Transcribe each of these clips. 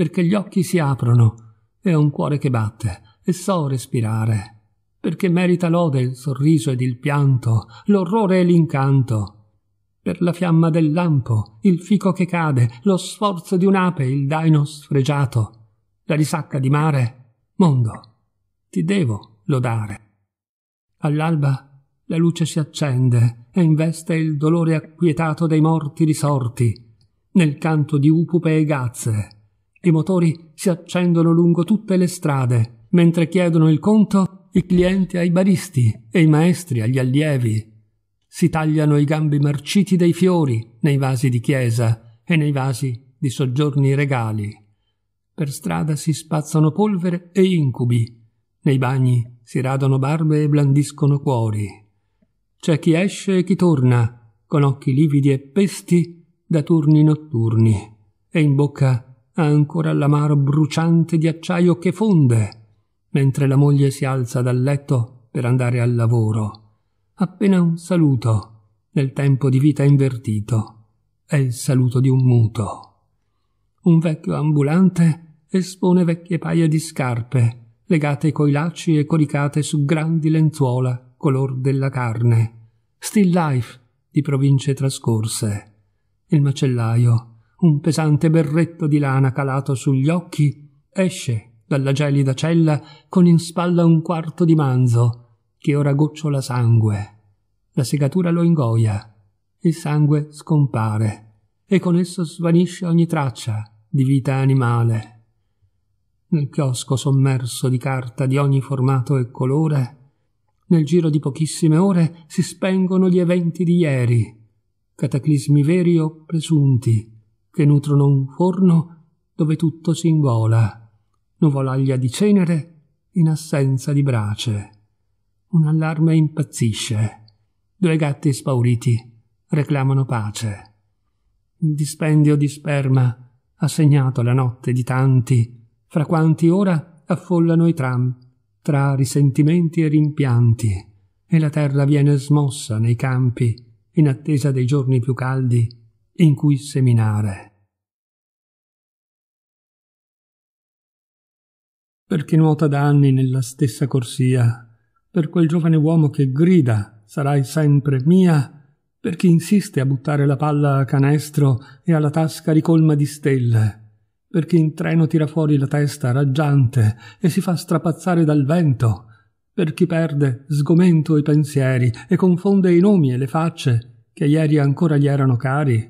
perché gli occhi si aprono e ho un cuore che batte e so respirare, perché merita lode il sorriso ed il pianto, l'orrore e l'incanto. Per la fiamma del lampo, il fico che cade, lo sforzo di un'ape, il daino sfregiato, la risacca di mare, mondo, ti devo lodare. All'alba la luce si accende e investe il dolore acquietato dei morti risorti, nel canto di upupe e gazze, i motori si accendono lungo tutte le strade, mentre chiedono il conto i clienti ai baristi e i maestri agli allievi. Si tagliano i gambi marciti dei fiori nei vasi di chiesa e nei vasi di soggiorni regali. Per strada si spazzano polvere e incubi. Nei bagni si radono barbe e blandiscono cuori. C'è chi esce e chi torna, con occhi lividi e pesti da turni notturni, e in bocca ha ancora l'amaro bruciante di acciaio che fonde, mentre la moglie si alza dal letto per andare al lavoro. Appena un saluto, nel tempo di vita invertito, è il saluto di un muto. Un vecchio ambulante espone vecchie paia di scarpe, legate coi lacci e coricate su grandi lenzuola color della carne. Still life di province trascorse. Il macellaio un pesante berretto di lana calato sugli occhi, esce dalla gelida cella con in spalla un quarto di manzo, che ora gocciola sangue. La segatura lo ingoia, il sangue scompare, e con esso svanisce ogni traccia di vita animale. Nel chiosco sommerso di carta di ogni formato e colore, nel giro di pochissime ore si spengono gli eventi di ieri, cataclismi veri o presunti, che nutrono un forno dove tutto si s'invola, nuvolaglia di cenere in assenza di brace. Un allarme impazzisce. Due gatti spauriti reclamano pace. Il dispendio di sperma ha segnato la notte di tanti, fra quanti ora affollano i tram, tra risentimenti e rimpianti, e la terra viene smossa nei campi in attesa dei giorni più caldi in cui seminare. perché nuota da anni nella stessa corsia, per quel giovane uomo che grida sarai sempre mia, per chi insiste a buttare la palla a canestro e alla tasca ricolma di stelle, per chi in treno tira fuori la testa raggiante e si fa strapazzare dal vento, per chi perde sgomento i pensieri e confonde i nomi e le facce che ieri ancora gli erano cari,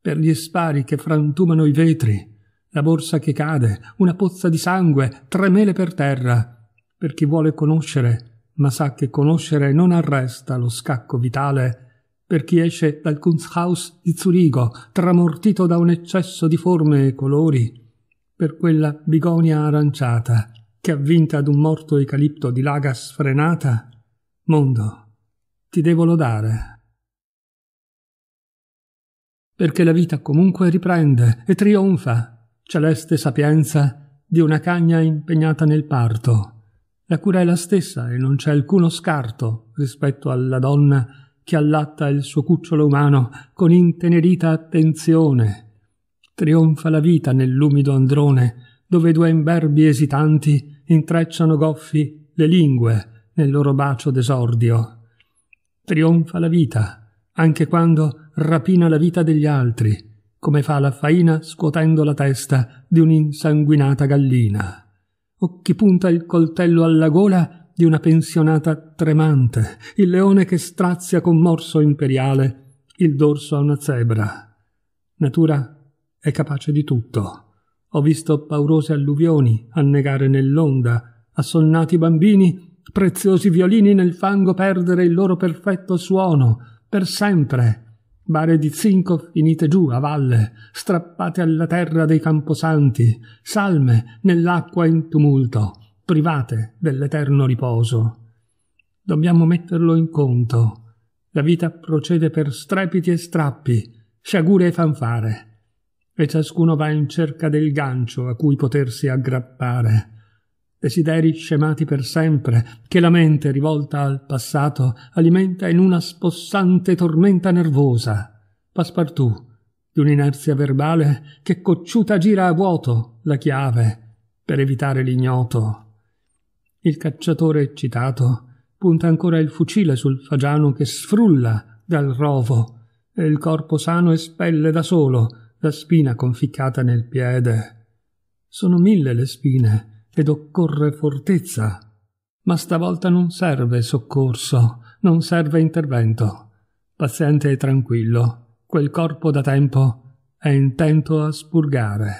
per gli spari che frantumano i vetri, la borsa che cade, una pozza di sangue, tre mele per terra. Per chi vuole conoscere, ma sa che conoscere non arresta lo scacco vitale, per chi esce dal Kunsthaus di Zurigo, tramortito da un eccesso di forme e colori, per quella bigonia aranciata che ha vinta ad un morto eucalipto di laga sfrenata, mondo, ti devo lodare perché la vita comunque riprende e trionfa celeste sapienza di una cagna impegnata nel parto. La cura è la stessa e non c'è alcuno scarto rispetto alla donna che allatta il suo cucciolo umano con intenerita attenzione. Trionfa la vita nell'umido androne, dove due imberbi esitanti intrecciano goffi le lingue nel loro bacio desordio. Trionfa la vita, anche quando rapina la vita degli altri, come fa la faina scuotendo la testa di un'insanguinata gallina, o chi punta il coltello alla gola di una pensionata tremante, il leone che strazia con morso imperiale il dorso a una zebra. Natura è capace di tutto. Ho visto paurose alluvioni annegare nell'onda, assonnati bambini, preziosi violini nel fango perdere il loro perfetto suono, per sempre, bare di zinco finite giù a valle, strappate alla terra dei camposanti, salme nell'acqua in tumulto, private dell'eterno riposo. Dobbiamo metterlo in conto. La vita procede per strepiti e strappi, sciagure e fanfare, e ciascuno va in cerca del gancio a cui potersi aggrappare desideri scemati per sempre, che la mente rivolta al passato alimenta in una spossante tormenta nervosa. Passepartout, di un'inerzia verbale che cocciuta gira a vuoto la chiave per evitare l'ignoto. Il cacciatore eccitato punta ancora il fucile sul fagiano che sfrulla dal rovo e il corpo sano espelle da solo la spina conficcata nel piede. Sono mille le spine ed occorre fortezza. Ma stavolta non serve soccorso, non serve intervento. Paziente e tranquillo, quel corpo da tempo è intento a spurgare.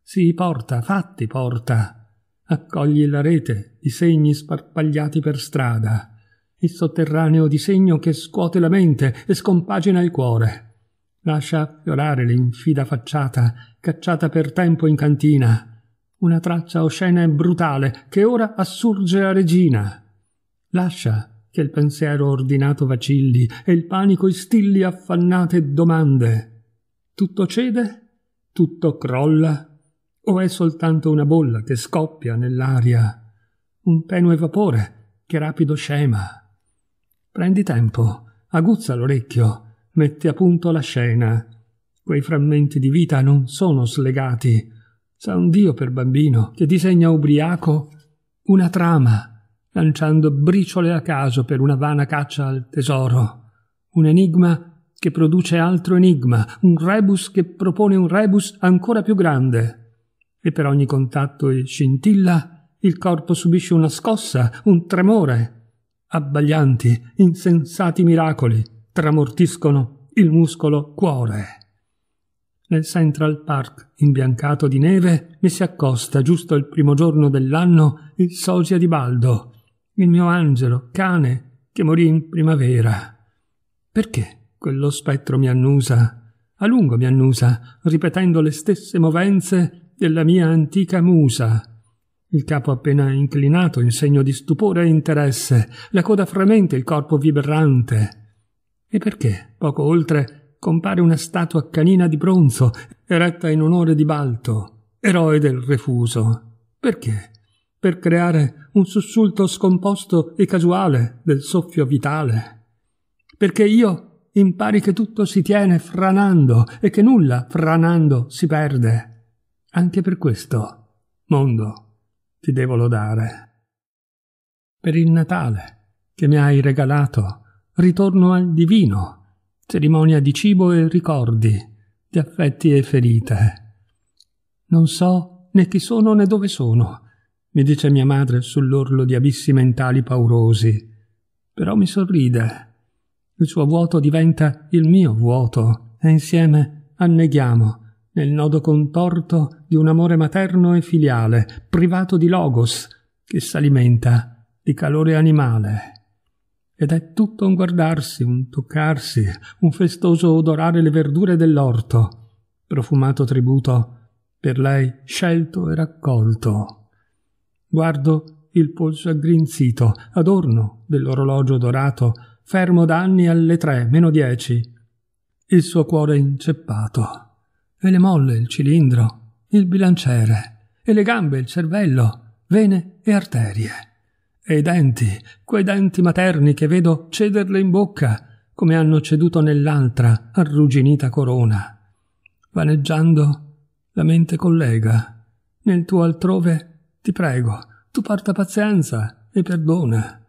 Si porta, fatti porta. Accogli la rete, i segni sparpagliati per strada, il sotterraneo di segno che scuote la mente e scompagina il cuore. Lascia affiorare l'infida facciata, cacciata per tempo in cantina, una traccia oscena e brutale che ora assurge a Regina. Lascia che il pensiero ordinato vacilli e il panico istilli affannate domande. Tutto cede? Tutto crolla? O è soltanto una bolla che scoppia nell'aria? Un tenue vapore che rapido scema? Prendi tempo, aguzza l'orecchio, metti a punto la scena. Quei frammenti di vita non sono slegati, sa un Dio per bambino che disegna ubriaco una trama, lanciando briciole a caso per una vana caccia al tesoro, un enigma che produce altro enigma, un rebus che propone un rebus ancora più grande. E per ogni contatto e scintilla il corpo subisce una scossa, un tremore. Abbaglianti, insensati miracoli tramortiscono il muscolo cuore nel Central Park, imbiancato di neve, mi si accosta giusto il primo giorno dell'anno il sosia di Baldo, il mio angelo, cane, che morì in primavera. Perché quello spettro mi annusa? A lungo mi annusa, ripetendo le stesse movenze della mia antica musa. Il capo appena inclinato in segno di stupore e interesse, la coda fremente, il corpo vibrante. E perché, poco oltre, compare una statua canina di bronzo eretta in onore di Balto, eroe del refuso. Perché? Per creare un sussulto scomposto e casuale del soffio vitale. Perché io impari che tutto si tiene franando e che nulla franando si perde. Anche per questo, mondo, ti devo lodare. Per il Natale che mi hai regalato, ritorno al divino cerimonia di cibo e ricordi, di affetti e ferite. Non so né chi sono né dove sono, mi dice mia madre sull'orlo di abissi mentali paurosi. Però mi sorride. Il suo vuoto diventa il mio vuoto e insieme anneghiamo nel nodo contorto di un amore materno e filiale, privato di logos, che s'alimenta di calore animale ed è tutto un guardarsi, un toccarsi, un festoso odorare le verdure dell'orto, profumato tributo per lei scelto e raccolto. Guardo il polso aggrinzito, adorno dell'orologio dorato, fermo da anni alle tre, meno dieci, il suo cuore inceppato, e le molle, il cilindro, il bilanciere, e le gambe, il cervello, vene e arterie e i denti, quei denti materni che vedo cederle in bocca, come hanno ceduto nell'altra arrugginita corona. Vaneggiando, la mente collega. Nel tuo altrove, ti prego, tu porta pazienza e perdona.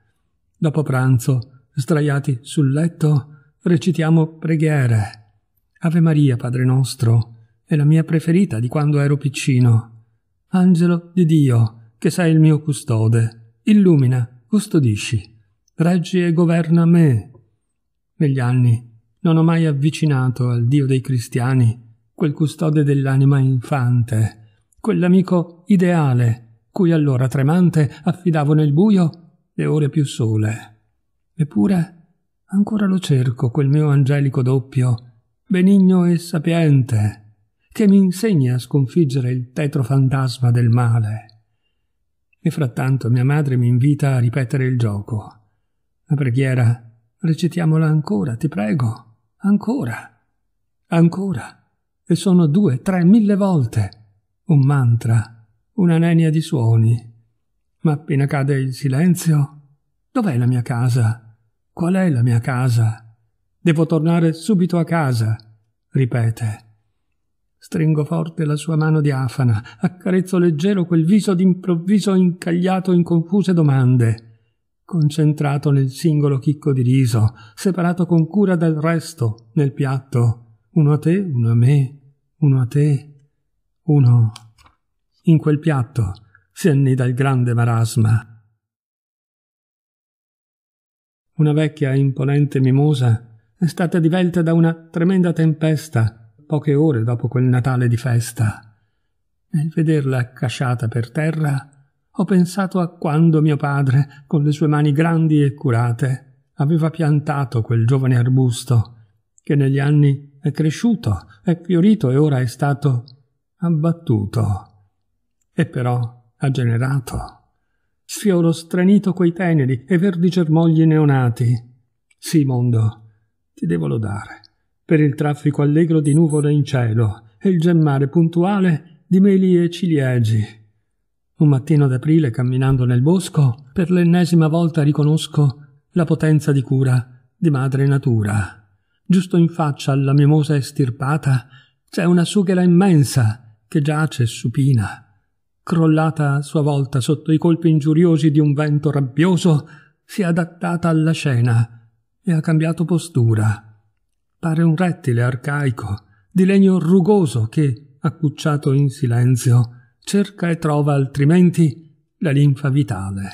Dopo pranzo, sdraiati sul letto, recitiamo preghiere. Ave Maria, Padre nostro, è la mia preferita di quando ero piccino. Angelo di Dio, che sei il mio custode illumina, custodisci, reggi e governa me. Negli anni non ho mai avvicinato al Dio dei cristiani quel custode dell'anima infante, quell'amico ideale cui allora tremante affidavo nel buio le ore più sole. Eppure ancora lo cerco quel mio angelico doppio, benigno e sapiente, che mi insegna a sconfiggere il tetro fantasma del male e frattanto mia madre mi invita a ripetere il gioco. La preghiera, recitiamola ancora, ti prego, ancora, ancora, e sono due, tre, mille volte. Un mantra, una nenia di suoni. Ma appena cade il silenzio, dov'è la mia casa? Qual è la mia casa? Devo tornare subito a casa, ripete Stringo forte la sua mano diafana, accarezzo leggero quel viso d'improvviso incagliato in confuse domande, concentrato nel singolo chicco di riso, separato con cura dal resto nel piatto. Uno a te, uno a me, uno a te, uno. In quel piatto si annida il grande marasma. Una vecchia imponente mimosa è stata divelta da una tremenda tempesta poche ore dopo quel Natale di festa. Nel vederla accasciata per terra, ho pensato a quando mio padre, con le sue mani grandi e curate, aveva piantato quel giovane arbusto, che negli anni è cresciuto, è fiorito e ora è stato abbattuto. E però ha generato sfioro stranito quei teneri e verdi germogli neonati. Sì, mondo, ti devo lodare per il traffico allegro di nuvole in cielo e il gemmare puntuale di meli e ciliegi. Un mattino d'aprile, camminando nel bosco, per l'ennesima volta riconosco la potenza di cura di madre natura. Giusto in faccia alla mimosa estirpata c'è una sughera immensa che giace supina. Crollata a sua volta sotto i colpi ingiuriosi di un vento rabbioso, si è adattata alla scena e ha cambiato postura Pare un rettile arcaico, di legno rugoso che, accucciato in silenzio, cerca e trova altrimenti la linfa vitale.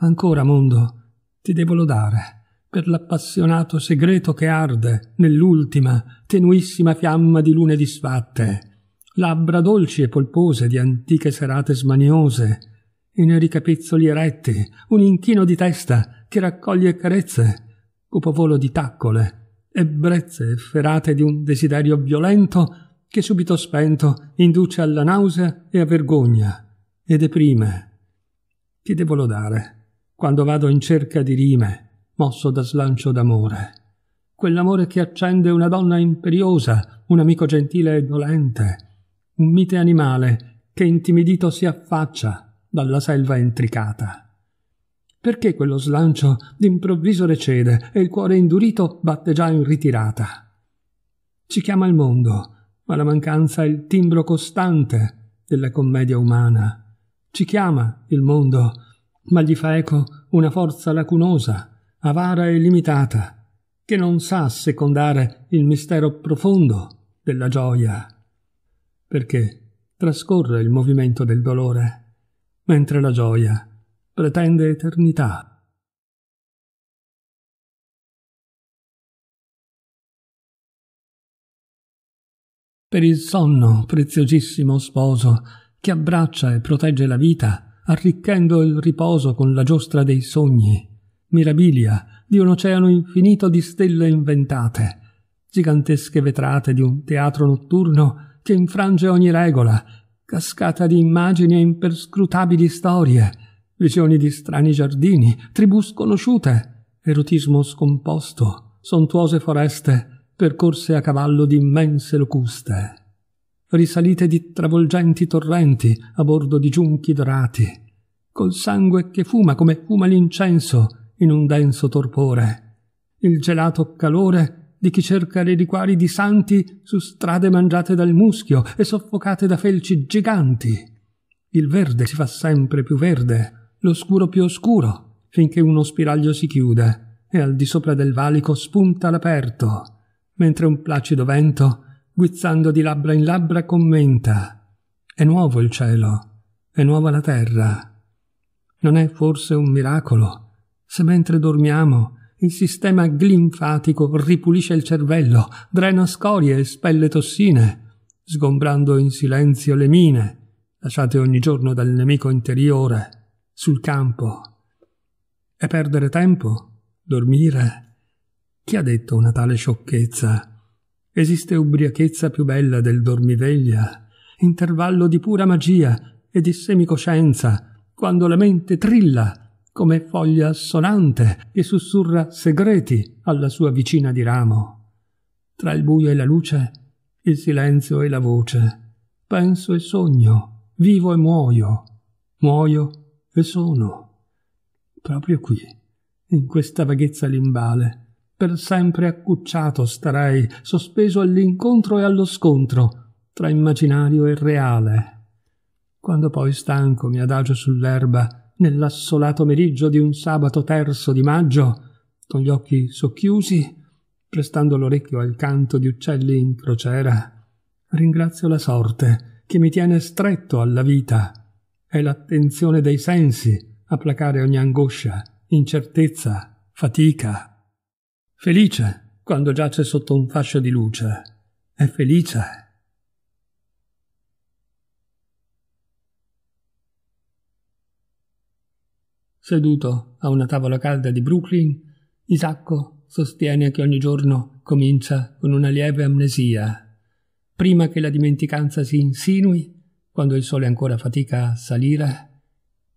Ancora, mondo, ti devo lodare per l'appassionato segreto che arde nell'ultima, tenuissima fiamma di lune disfatte, labbra dolci e polpose di antiche serate smaniose, i neri capezzoli eretti, un inchino di testa che raccoglie carezze, cupovolo di taccole, ebbrezze efferate di un desiderio violento che subito spento induce alla nausea e a vergogna e deprime. Ti devo lodare quando vado in cerca di rime, mosso da slancio d'amore. Quell'amore che accende una donna imperiosa, un amico gentile e dolente, un mite animale che intimidito si affaccia dalla selva intricata. Perché quello slancio d'improvviso recede e il cuore indurito batte già in ritirata? Ci chiama il mondo, ma la mancanza è il timbro costante della commedia umana. Ci chiama il mondo, ma gli fa eco una forza lacunosa, avara e limitata, che non sa secondare il mistero profondo della gioia. Perché trascorre il movimento del dolore, mentre la gioia pretende eternità. Per il sonno, preziosissimo sposo, che abbraccia e protegge la vita, arricchendo il riposo con la giostra dei sogni, mirabilia di un oceano infinito di stelle inventate, gigantesche vetrate di un teatro notturno che infrange ogni regola, cascata di immagini e imperscrutabili storie, visioni di strani giardini, tribù sconosciute, erotismo scomposto, sontuose foreste, percorse a cavallo di immense locuste, risalite di travolgenti torrenti a bordo di giunchi dorati, col sangue che fuma come fuma l'incenso in un denso torpore, il gelato calore di chi cerca le riquari di santi su strade mangiate dal muschio e soffocate da felci giganti. Il verde si fa sempre più verde, l'oscuro più oscuro, finché uno spiraglio si chiude e al di sopra del valico spunta l'aperto, mentre un placido vento, guizzando di labbra in labbra, commenta. È nuovo il cielo, è nuova la terra. Non è forse un miracolo se mentre dormiamo il sistema glinfatico ripulisce il cervello, drena scorie e spelle tossine, sgombrando in silenzio le mine, lasciate ogni giorno dal nemico interiore, sul campo. E perdere tempo? Dormire? Chi ha detto una tale sciocchezza? Esiste ubriachezza più bella del dormiveglia, intervallo di pura magia e di semicoscienza, quando la mente trilla come foglia assonante e sussurra segreti alla sua vicina di ramo. Tra il buio e la luce, il silenzio e la voce, penso e sogno, vivo e muoio, muoio e sono proprio qui, in questa vaghezza limbale. Per sempre accucciato starei, sospeso all'incontro e allo scontro, tra immaginario e reale. Quando poi stanco mi adagio sull'erba, nell'assolato meriggio di un sabato terzo di maggio, con gli occhi socchiusi, prestando l'orecchio al canto di uccelli in crociera, ringrazio la sorte che mi tiene stretto alla vita è l'attenzione dei sensi a placare ogni angoscia, incertezza, fatica. Felice quando giace sotto un fascio di luce. È felice. Seduto a una tavola calda di Brooklyn, Isacco sostiene che ogni giorno comincia con una lieve amnesia. Prima che la dimenticanza si insinui, quando il sole ancora fatica a salire,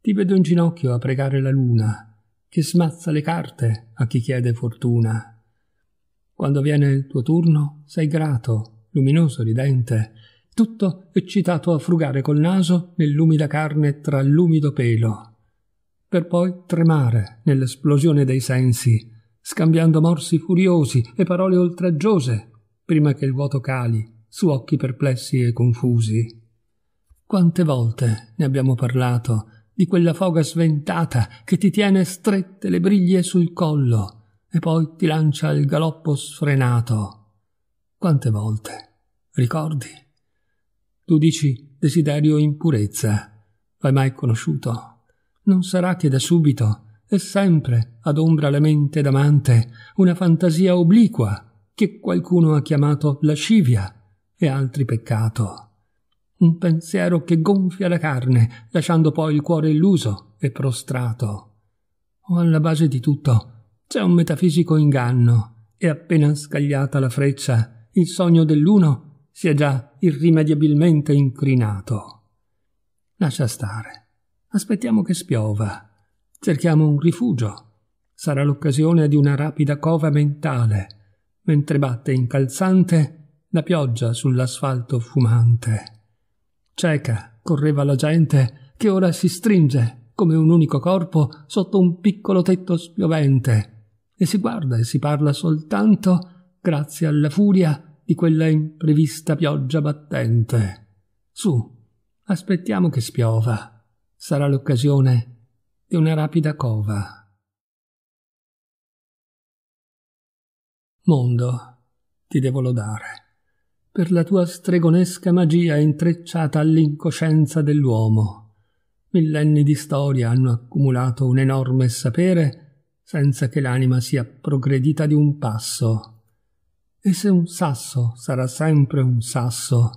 ti vedo in ginocchio a pregare la luna, che smazza le carte a chi chiede fortuna. Quando viene il tuo turno, sei grato, luminoso, ridente, tutto eccitato a frugare col naso nell'umida carne tra l'umido pelo, per poi tremare nell'esplosione dei sensi, scambiando morsi furiosi e parole oltraggiose, prima che il vuoto cali su occhi perplessi e confusi. Quante volte ne abbiamo parlato di quella foga sventata che ti tiene strette le briglie sul collo e poi ti lancia al galoppo sfrenato. Quante volte? Ricordi? Tu dici desiderio impurezza. L'hai mai conosciuto? Non sarà che da subito e sempre adombra la mente d'amante una fantasia obliqua che qualcuno ha chiamato lascivia e altri peccato un pensiero che gonfia la carne, lasciando poi il cuore illuso e prostrato. O alla base di tutto c'è un metafisico inganno e appena scagliata la freccia, il sogno dell'uno si è già irrimediabilmente incrinato. Lascia stare. Aspettiamo che spiova. Cerchiamo un rifugio. Sarà l'occasione di una rapida cova mentale, mentre batte incalzante la pioggia sull'asfalto fumante cieca, correva la gente, che ora si stringe, come un unico corpo, sotto un piccolo tetto spiovente, e si guarda e si parla soltanto, grazie alla furia di quella imprevista pioggia battente. Su, aspettiamo che spiova. Sarà l'occasione di una rapida cova. Mondo, ti devo lodare per la tua stregonesca magia intrecciata all'incoscienza dell'uomo. Millenni di storia hanno accumulato un enorme sapere senza che l'anima sia progredita di un passo. E se un sasso sarà sempre un sasso,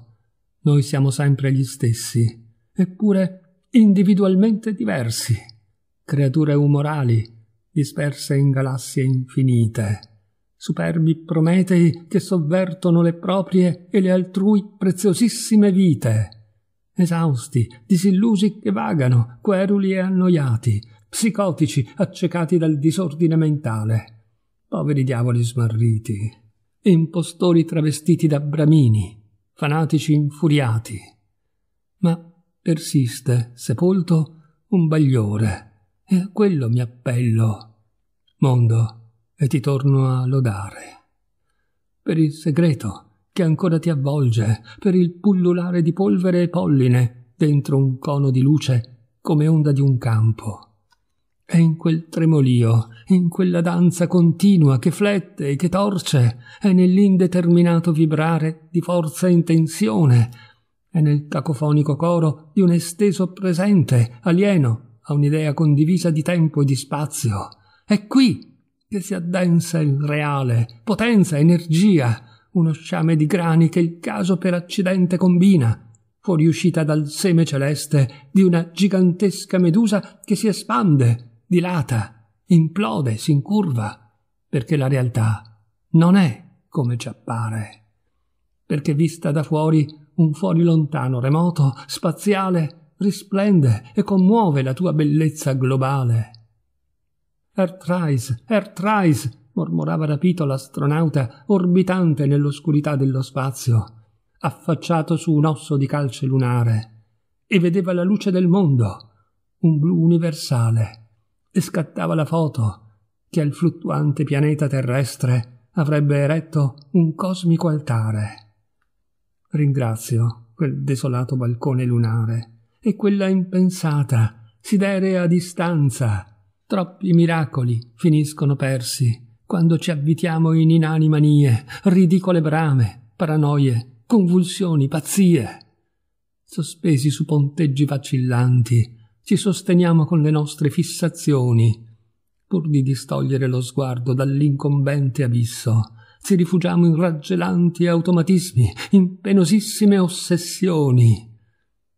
noi siamo sempre gli stessi, eppure individualmente diversi, creature umorali, disperse in galassie infinite superbi prometei che sovvertono le proprie e le altrui preziosissime vite. Esausti, disillusi che vagano, queruli e annoiati, psicotici accecati dal disordine mentale. Poveri diavoli smarriti, impostori travestiti da bramini, fanatici infuriati. Ma persiste, sepolto, un bagliore, e a quello mi appello. Mondo, e ti torno a lodare. Per il segreto che ancora ti avvolge, per il pullulare di polvere e polline dentro un cono di luce come onda di un campo. È in quel tremolio, in quella danza continua che flette e che torce, è nell'indeterminato vibrare di forza e tensione, è nel cacofonico coro di un esteso presente, alieno a un'idea condivisa di tempo e di spazio. È qui che si addensa il reale, potenza, energia, uno sciame di grani che il caso per accidente combina, fuoriuscita dal seme celeste di una gigantesca medusa che si espande, dilata, implode, si incurva, perché la realtà non è come ci appare. Perché vista da fuori, un fuori lontano, remoto, spaziale, risplende e commuove la tua bellezza globale Earthrise, Earthrise, mormorava rapito l'astronauta orbitante nell'oscurità dello spazio, affacciato su un osso di calce lunare, e vedeva la luce del mondo, un blu universale, e scattava la foto che al fluttuante pianeta terrestre avrebbe eretto un cosmico altare. Ringrazio quel desolato balcone lunare e quella impensata, sidere a distanza, Troppi miracoli finiscono persi quando ci avvitiamo in inani manie, ridicole brame, paranoie, convulsioni, pazzie. Sospesi su ponteggi vacillanti, ci sosteniamo con le nostre fissazioni, pur di distogliere lo sguardo dall'incombente abisso. Ci rifugiamo in raggelanti automatismi, in penosissime ossessioni.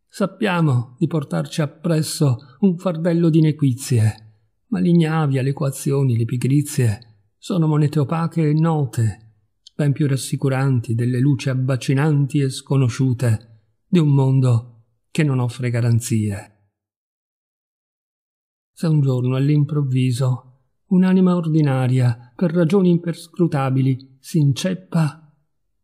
Sappiamo di portarci appresso un fardello di nequizie ma l'ignavia, le equazioni, le pigrizie sono monete opache e note, ben più rassicuranti delle luci abbacinanti e sconosciute di un mondo che non offre garanzie. Se un giorno all'improvviso un'anima ordinaria, per ragioni imperscrutabili, si inceppa,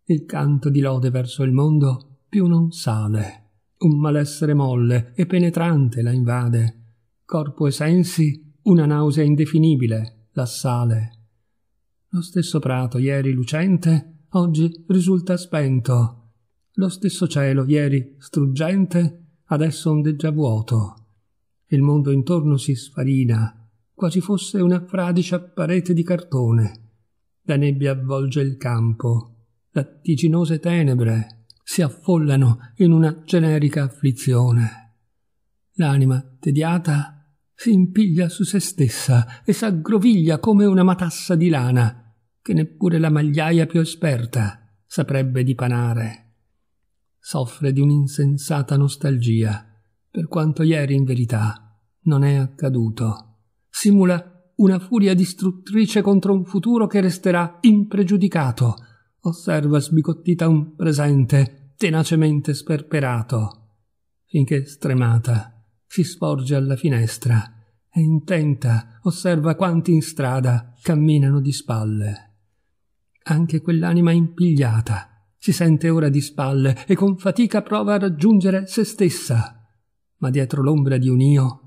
il canto di lode verso il mondo più non sale. Un malessere molle e penetrante la invade. Corpo e sensi una nausea indefinibile l'assale. Lo stesso prato ieri lucente, oggi risulta spento. Lo stesso cielo ieri struggente, adesso ondeggia vuoto. Il mondo intorno si sfarina, quasi fosse una fradicia parete di cartone. La nebbia avvolge il campo, lattiginose tenebre si affollano in una generica afflizione. L'anima, tediata, impiglia su se stessa e s'aggroviglia come una matassa di lana, che neppure la magliaia più esperta saprebbe dipanare. Soffre di un'insensata nostalgia, per quanto ieri in verità non è accaduto. Simula una furia distruttrice contro un futuro che resterà impregiudicato. Osserva sbigottita un presente tenacemente sperperato, finché stremata si sporge alla finestra e intenta osserva quanti in strada camminano di spalle. Anche quell'anima impigliata si sente ora di spalle e con fatica prova a raggiungere se stessa, ma dietro l'ombra di un io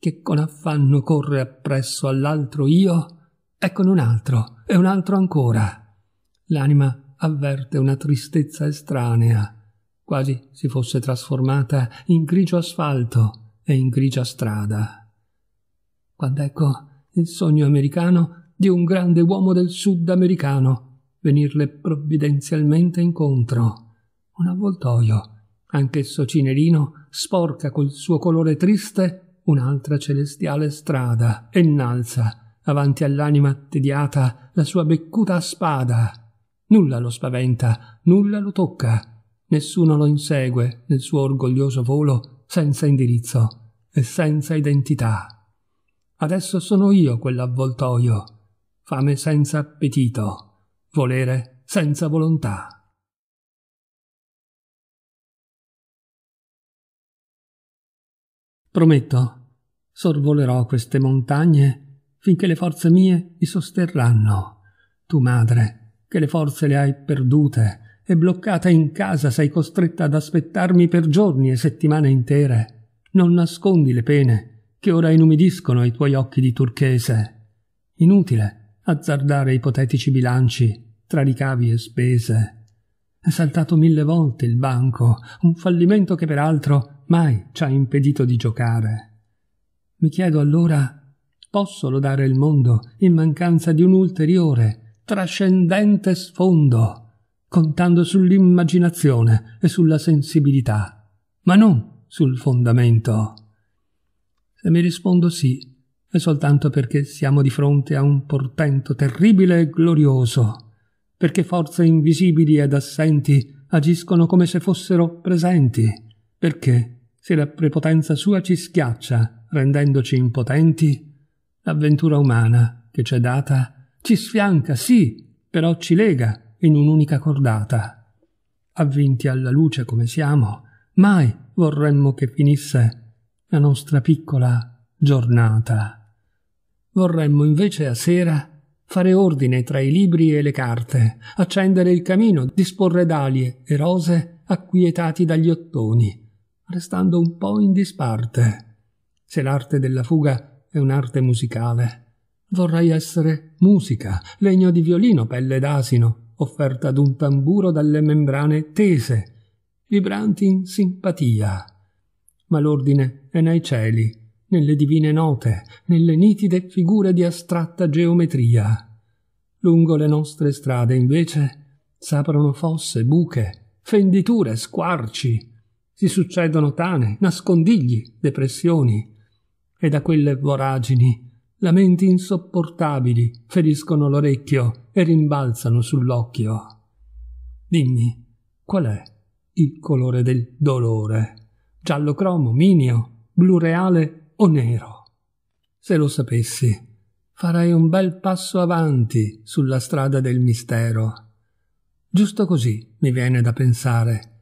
che con affanno corre appresso all'altro io, eccone un altro e un altro ancora. L'anima avverte una tristezza estranea, quasi si fosse trasformata in grigio asfalto e in grigia strada. Quando ecco il sogno americano di un grande uomo del sud americano venirle provvidenzialmente incontro. Un avvoltoio, anch'esso cinerino, sporca col suo colore triste un'altra celestiale strada e innalza avanti all'anima tediata la sua beccuta spada. Nulla lo spaventa, nulla lo tocca, nessuno lo insegue nel suo orgoglioso volo senza indirizzo e senza identità. Adesso sono io quell'avvoltoio. Fame senza appetito, volere senza volontà. Prometto, sorvolerò queste montagne finché le forze mie mi sosterranno. Tu, madre, che le forze le hai perdute e bloccata in casa sei costretta ad aspettarmi per giorni e settimane intere. Non nascondi le pene che ora inumidiscono i tuoi occhi di turchese. Inutile azzardare ipotetici bilanci tra ricavi e spese. È saltato mille volte il banco, un fallimento che peraltro mai ci ha impedito di giocare. Mi chiedo allora posso lodare il mondo in mancanza di un ulteriore, trascendente sfondo, contando sull'immaginazione e sulla sensibilità, ma non sul fondamento. E mi rispondo sì, è soltanto perché siamo di fronte a un portento terribile e glorioso, perché forze invisibili ed assenti agiscono come se fossero presenti, perché se la prepotenza sua ci schiaccia, rendendoci impotenti, l'avventura umana che ci è data ci sfianca, sì, però ci lega in un'unica cordata. Avvinti alla luce come siamo, mai vorremmo che finisse la nostra piccola giornata. Vorremmo invece a sera fare ordine tra i libri e le carte, accendere il camino, disporre d'alie e rose acquietati dagli ottoni, restando un po' in disparte. Se l'arte della fuga è un'arte musicale, vorrei essere musica, legno di violino, pelle d'asino, offerta ad un tamburo dalle membrane tese, vibranti in simpatia ma l'ordine è nei cieli, nelle divine note, nelle nitide figure di astratta geometria. Lungo le nostre strade, invece, s'aprono fosse, buche, fenditure, squarci. Si succedono tane, nascondigli, depressioni. E da quelle voragini lamenti insopportabili feriscono l'orecchio e rimbalzano sull'occhio. Dimmi, qual è il colore del dolore? giallo cromo, minio, blu reale o nero. Se lo sapessi, farei un bel passo avanti sulla strada del mistero. Giusto così mi viene da pensare.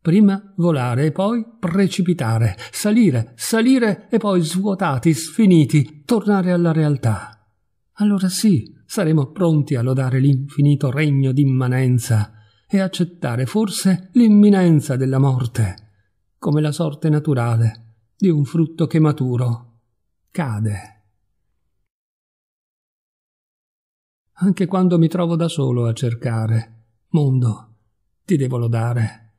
Prima volare e poi precipitare, salire, salire e poi svuotati, sfiniti, tornare alla realtà. Allora sì, saremo pronti a lodare l'infinito regno d'immanenza e accettare forse l'imminenza della morte come la sorte naturale di un frutto che maturo cade. Anche quando mi trovo da solo a cercare, mondo, ti devo lodare,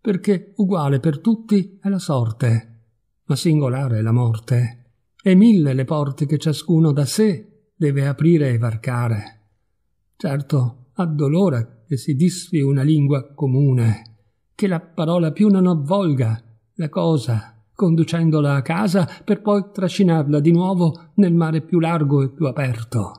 perché uguale per tutti è la sorte, ma singolare è la morte, e mille le porte che ciascuno da sé deve aprire e varcare. Certo, addolora che si disfi una lingua comune, che la parola più non avvolga la cosa, conducendola a casa per poi trascinarla di nuovo nel mare più largo e più aperto.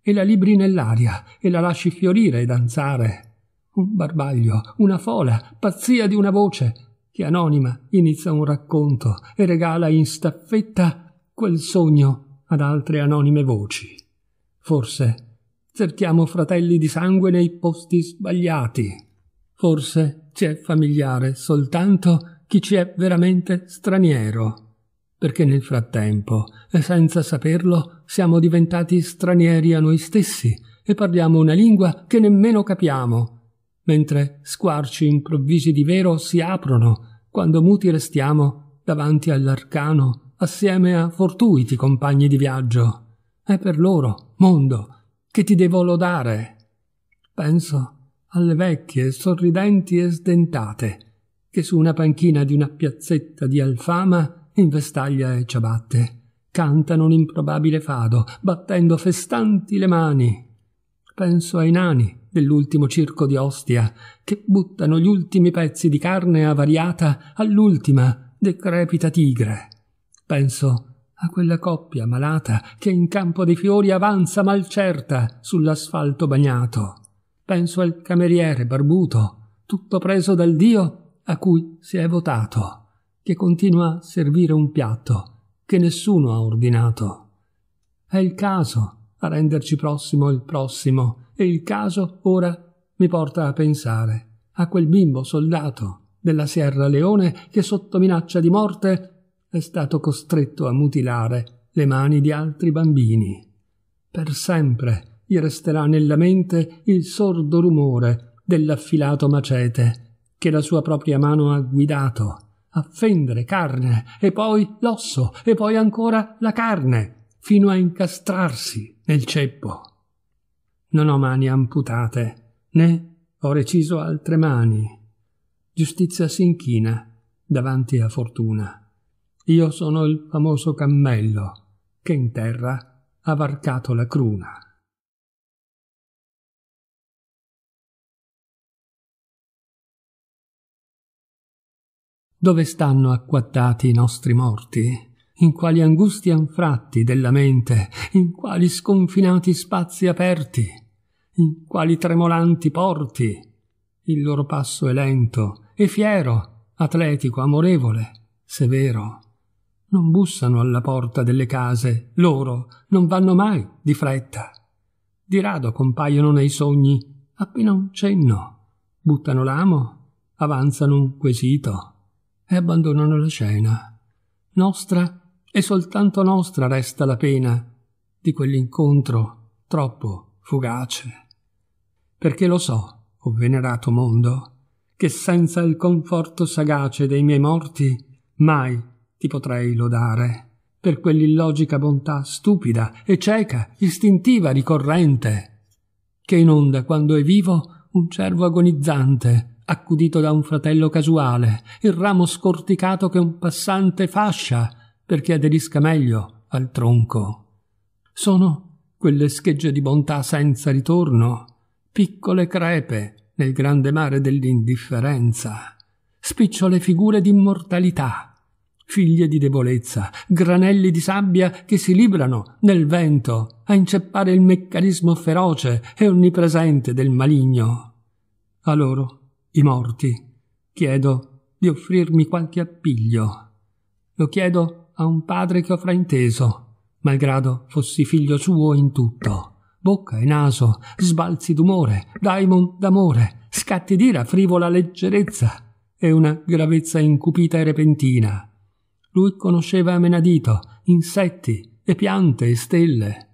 E la libri nell'aria e la lasci fiorire e danzare. Un barbaglio, una fola, pazzia di una voce, che anonima inizia un racconto e regala in staffetta quel sogno ad altre anonime voci. Forse cerchiamo fratelli di sangue nei posti sbagliati. Forse ci è familiare soltanto chi ci è veramente straniero, perché nel frattempo, e senza saperlo, siamo diventati stranieri a noi stessi e parliamo una lingua che nemmeno capiamo, mentre squarci improvvisi di vero si aprono quando muti restiamo davanti all'arcano assieme a fortuiti compagni di viaggio. È per loro, mondo, che ti devo lodare. Penso alle vecchie, sorridenti e sdentate, che su una panchina di una piazzetta di Alfama, in vestaglia e ciabatte, cantano un improbabile fado, battendo festanti le mani. Penso ai nani dell'ultimo circo di Ostia, che buttano gli ultimi pezzi di carne avariata all'ultima decrepita tigre. Penso a quella coppia malata che in campo dei fiori avanza malcerta sull'asfalto bagnato penso al cameriere barbuto, tutto preso dal Dio a cui si è votato, che continua a servire un piatto che nessuno ha ordinato. È il caso a renderci prossimo il prossimo, e il caso ora mi porta a pensare a quel bimbo soldato della Sierra Leone che sotto minaccia di morte è stato costretto a mutilare le mani di altri bambini. Per sempre gli resterà nella mente il sordo rumore dell'affilato macete che la sua propria mano ha guidato a fendere carne e poi l'osso e poi ancora la carne fino a incastrarsi nel ceppo. Non ho mani amputate né ho reciso altre mani. Giustizia si inchina davanti a fortuna. Io sono il famoso cammello che in terra ha varcato la cruna. dove stanno acquattati i nostri morti? In quali angusti anfratti della mente, in quali sconfinati spazi aperti, in quali tremolanti porti? Il loro passo è lento e fiero, atletico, amorevole, severo. Non bussano alla porta delle case, loro non vanno mai di fretta. Di rado compaiono nei sogni, appena un cenno. Buttano l'amo, avanzano un quesito e abbandonano la cena. Nostra e soltanto nostra resta la pena di quell'incontro troppo fugace. Perché lo so, o oh venerato mondo, che senza il conforto sagace dei miei morti mai ti potrei lodare per quell'illogica bontà stupida e cieca, istintiva, ricorrente, che inonda quando è vivo un cervo agonizzante accudito da un fratello casuale, il ramo scorticato che un passante fascia perché aderisca meglio al tronco. Sono quelle schegge di bontà senza ritorno, piccole crepe nel grande mare dell'indifferenza, spicciole figure di immortalità, figlie di debolezza, granelli di sabbia che si librano nel vento a inceppare il meccanismo feroce e onnipresente del maligno. A loro i morti. Chiedo di offrirmi qualche appiglio. Lo chiedo a un padre che ho frainteso, malgrado fossi figlio suo in tutto. Bocca e naso, sbalzi d'umore, daimon d'amore, scatti d'ira, frivola leggerezza e una gravezza incupita e repentina. Lui conosceva a menadito insetti e piante e stelle.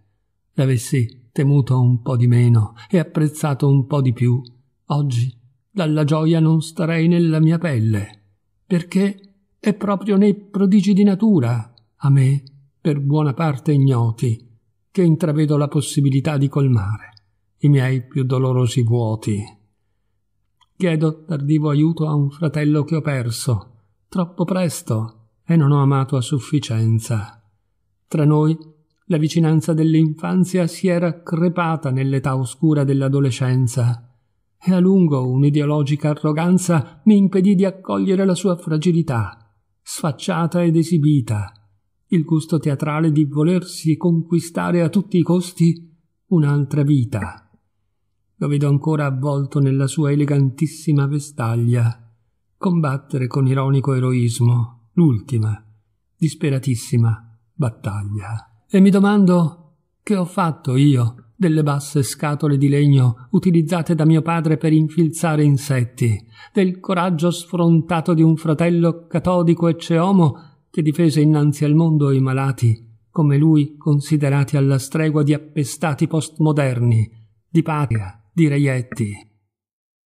L'avessi temuto un po' di meno e apprezzato un po' di più, oggi dalla gioia non starei nella mia pelle, perché è proprio nei prodigi di natura, a me, per buona parte ignoti, che intravedo la possibilità di colmare i miei più dolorosi vuoti. Chiedo tardivo aiuto a un fratello che ho perso, troppo presto, e non ho amato a sufficienza. Tra noi la vicinanza dell'infanzia si era crepata nell'età oscura dell'adolescenza, e a lungo un'ideologica arroganza mi impedì di accogliere la sua fragilità, sfacciata ed esibita, il gusto teatrale di volersi conquistare a tutti i costi un'altra vita. Lo vedo ancora avvolto nella sua elegantissima vestaglia, combattere con ironico eroismo l'ultima, disperatissima battaglia. E mi domando che ho fatto io delle basse scatole di legno utilizzate da mio padre per infilzare insetti, del coraggio sfrontato di un fratello catodico e ceomo che difese innanzi al mondo i malati, come lui considerati alla stregua di appestati postmoderni, di patria, di reietti.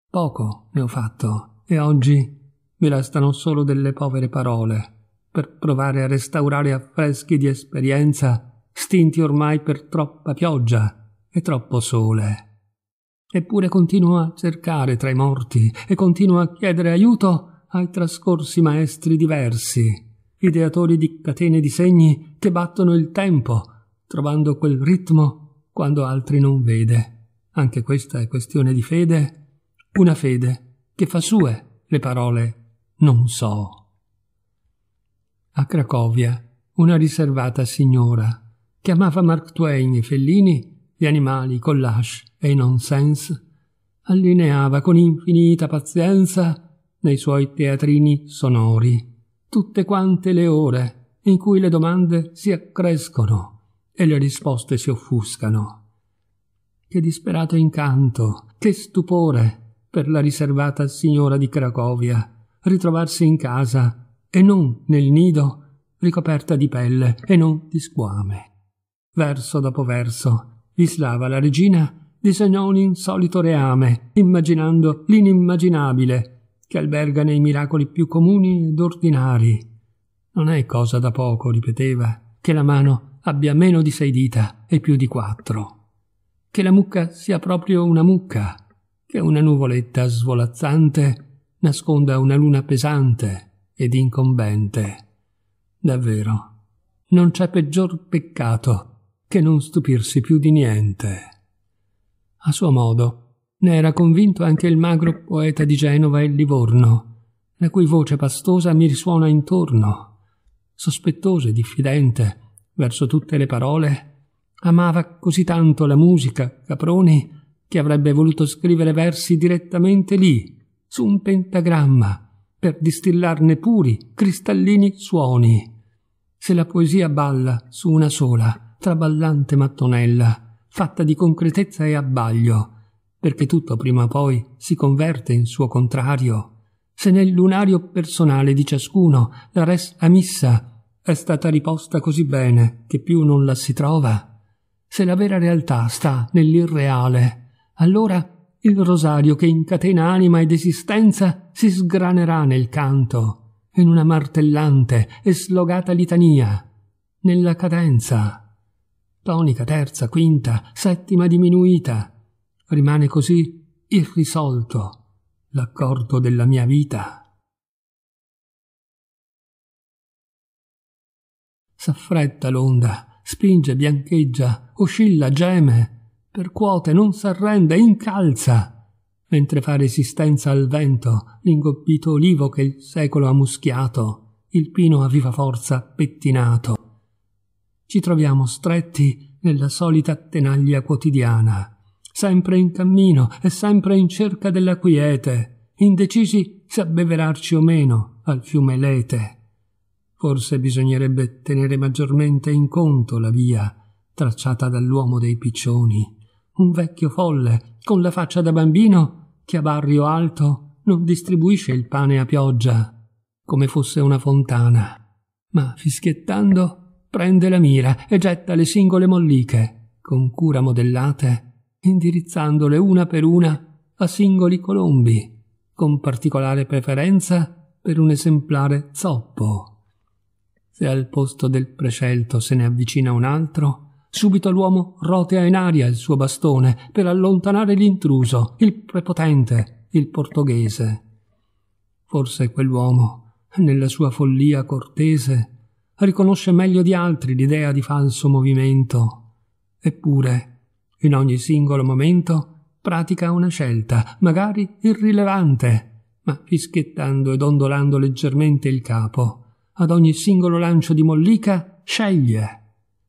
Poco ne ho fatto e oggi mi restano solo delle povere parole per provare a restaurare affreschi di esperienza stinti ormai per troppa pioggia e troppo sole. Eppure continua a cercare tra i morti e continua a chiedere aiuto ai trascorsi maestri diversi, ideatori di catene di segni che battono il tempo, trovando quel ritmo quando altri non vede. Anche questa è questione di fede, una fede che fa sue le parole non so. A Cracovia una riservata signora che amava Mark Twain e Fellini gli animali, i collage e i nonsense, allineava con infinita pazienza nei suoi teatrini sonori tutte quante le ore in cui le domande si accrescono e le risposte si offuscano. Che disperato incanto, che stupore per la riservata signora di Cracovia ritrovarsi in casa e non nel nido ricoperta di pelle e non di squame. Verso dopo verso Islava, la regina, disegnò un insolito reame, immaginando l'inimmaginabile, che alberga nei miracoli più comuni ed ordinari. Non è cosa da poco, ripeteva, che la mano abbia meno di sei dita e più di quattro. Che la mucca sia proprio una mucca, che una nuvoletta svolazzante nasconda una luna pesante ed incombente. Davvero, non c'è peggior peccato che non stupirsi più di niente. A suo modo, ne era convinto anche il magro poeta di Genova e Livorno, la cui voce pastosa mi risuona intorno. Sospettoso e diffidente verso tutte le parole, amava così tanto la musica, Caproni, che avrebbe voluto scrivere versi direttamente lì, su un pentagramma, per distillarne puri, cristallini suoni. Se la poesia balla su una sola, traballante mattonella, fatta di concretezza e abbaglio, perché tutto prima o poi si converte in suo contrario. Se nel lunario personale di ciascuno la res amissa è stata riposta così bene che più non la si trova, se la vera realtà sta nell'irreale, allora il rosario che incatena anima ed esistenza si sgranerà nel canto, in una martellante e slogata litania, nella cadenza tonica terza, quinta, settima diminuita. Rimane così irrisolto l'accordo della mia vita. S'affretta l'onda, spinge, biancheggia, oscilla, geme, percuote, non s'arrende, incalza mentre fa resistenza al vento l'ingobbito olivo che il secolo ha muschiato, il pino a viva forza pettinato ci troviamo stretti nella solita tenaglia quotidiana, sempre in cammino e sempre in cerca della quiete, indecisi se abbeverarci o meno al fiume Lete. Forse bisognerebbe tenere maggiormente in conto la via tracciata dall'uomo dei piccioni, un vecchio folle con la faccia da bambino che a barrio alto non distribuisce il pane a pioggia come fosse una fontana, ma fischiettando prende la mira e getta le singole molliche, con cura modellate, indirizzandole una per una a singoli colombi, con particolare preferenza per un esemplare zoppo. Se al posto del prescelto se ne avvicina un altro, Subito l'uomo rotea in aria il suo bastone per allontanare l'intruso, il prepotente, il portoghese. Forse quell'uomo, nella sua follia cortese, riconosce meglio di altri l'idea di falso movimento. Eppure, in ogni singolo momento, pratica una scelta, magari irrilevante, ma fischiettando ed ondolando leggermente il capo. Ad ogni singolo lancio di mollica sceglie,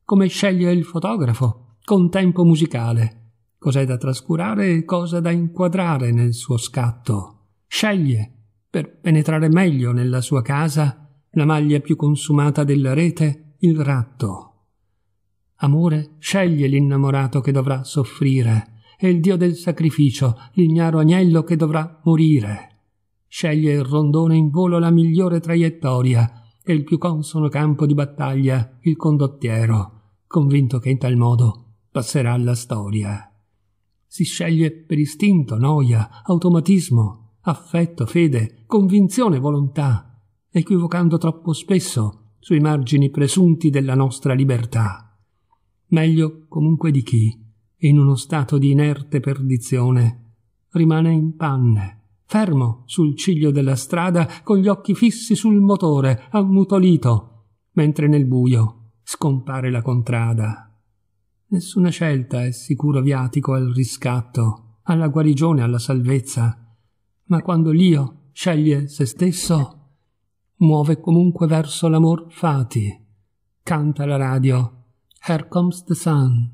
come sceglie il fotografo, con tempo musicale, cos'è da trascurare e cosa da inquadrare nel suo scatto. Sceglie per penetrare meglio nella sua casa la maglia più consumata della rete, il ratto. Amore sceglie l'innamorato che dovrà soffrire, e il dio del sacrificio, l'ignaro agnello che dovrà morire. Sceglie il rondone in volo la migliore traiettoria e il più consono campo di battaglia, il condottiero, convinto che in tal modo passerà alla storia. Si sceglie per istinto, noia, automatismo, affetto, fede, convinzione, volontà, equivocando troppo spesso sui margini presunti della nostra libertà. Meglio comunque di chi, in uno stato di inerte perdizione, rimane in panne, fermo sul ciglio della strada, con gli occhi fissi sul motore, ammutolito, mentre nel buio scompare la contrada. Nessuna scelta è sicuro viatico al riscatto, alla guarigione, alla salvezza. Ma quando l'io sceglie se stesso, muove comunque verso l'amor fati. Canta la radio. Here comes the sun.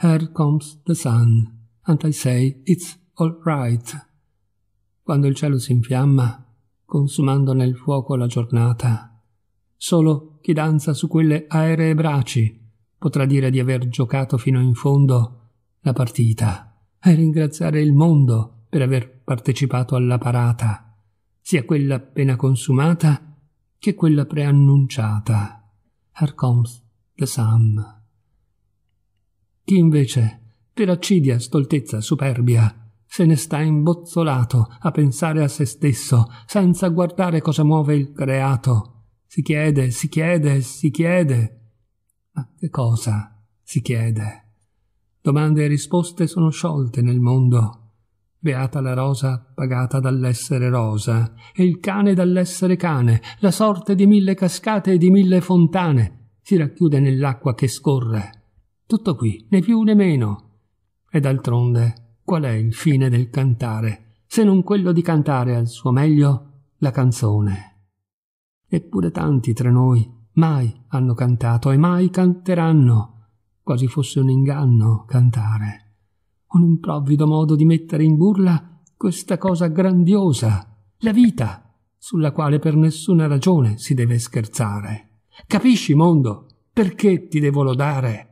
Here comes the sun. And I say it's all right. Quando il cielo si infiamma, consumando nel fuoco la giornata, solo chi danza su quelle aeree braci potrà dire di aver giocato fino in fondo la partita e ringraziare il mondo per aver partecipato alla parata, sia quella appena consumata che quella preannunciata. Here comes the Sam. Chi invece, per accidia, stoltezza, superbia, se ne sta imbozzolato a pensare a se stesso, senza guardare cosa muove il creato. Si chiede, si chiede, si chiede. Ma che cosa si chiede? Domande e risposte sono sciolte nel mondo. Beata la rosa pagata dall'essere rosa, e il cane dall'essere cane, la sorte di mille cascate e di mille fontane si racchiude nell'acqua che scorre. Tutto qui, né più né meno. E d'altronde, qual è il fine del cantare, se non quello di cantare al suo meglio la canzone? Eppure tanti tra noi mai hanno cantato e mai canteranno, quasi fosse un inganno cantare un improvvido modo di mettere in burla questa cosa grandiosa, la vita, sulla quale per nessuna ragione si deve scherzare. Capisci, mondo, perché ti devo lodare?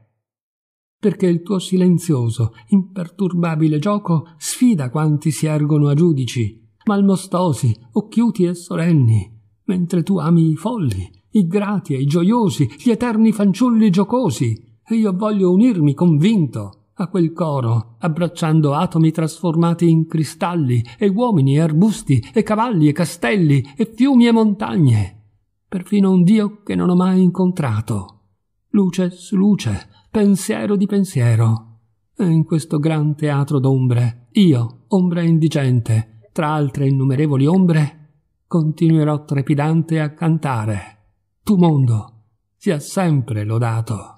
Perché il tuo silenzioso, imperturbabile gioco sfida quanti si ergono a giudici, malmostosi, occhiuti e solenni, mentre tu ami i folli, i grati e i gioiosi, gli eterni fanciulli giocosi, e io voglio unirmi convinto a quel coro, abbracciando atomi trasformati in cristalli, e uomini e arbusti, e cavalli e castelli, e fiumi e montagne. Perfino un Dio che non ho mai incontrato. Luce su luce, pensiero di pensiero. E in questo gran teatro d'ombre, io, ombra indigente, tra altre innumerevoli ombre, continuerò trepidante a cantare. Tu mondo, sia sempre lodato.